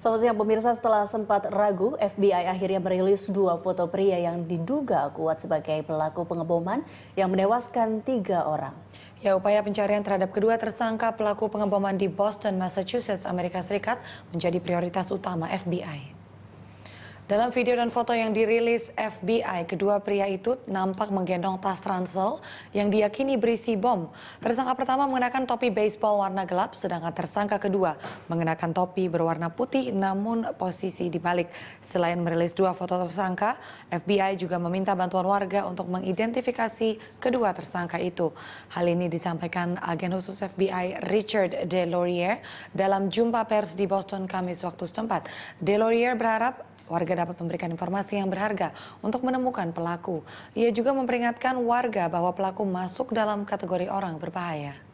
Selamat siang pemirsa, setelah sempat ragu, FBI akhirnya merilis dua foto pria yang diduga kuat sebagai pelaku pengeboman yang menewaskan tiga orang. Ya, upaya pencarian terhadap kedua tersangka pelaku pengeboman di Boston, Massachusetts, Amerika Serikat menjadi prioritas utama FBI. Dalam video dan foto yang dirilis FBI, kedua pria itu nampak menggendong tas ransel yang diyakini berisi bom. Tersangka pertama mengenakan topi baseball warna gelap, sedangkan tersangka kedua mengenakan topi berwarna putih namun posisi dibalik. Selain merilis dua foto tersangka, FBI juga meminta bantuan warga untuk mengidentifikasi kedua tersangka itu. Hal ini disampaikan agen khusus FBI Richard DeLaurier dalam jumpa pers di Boston Kamis waktu setempat. DeLaurier berharap Warga dapat memberikan informasi yang berharga untuk menemukan pelaku. Ia juga memperingatkan warga bahwa pelaku masuk dalam kategori orang berbahaya.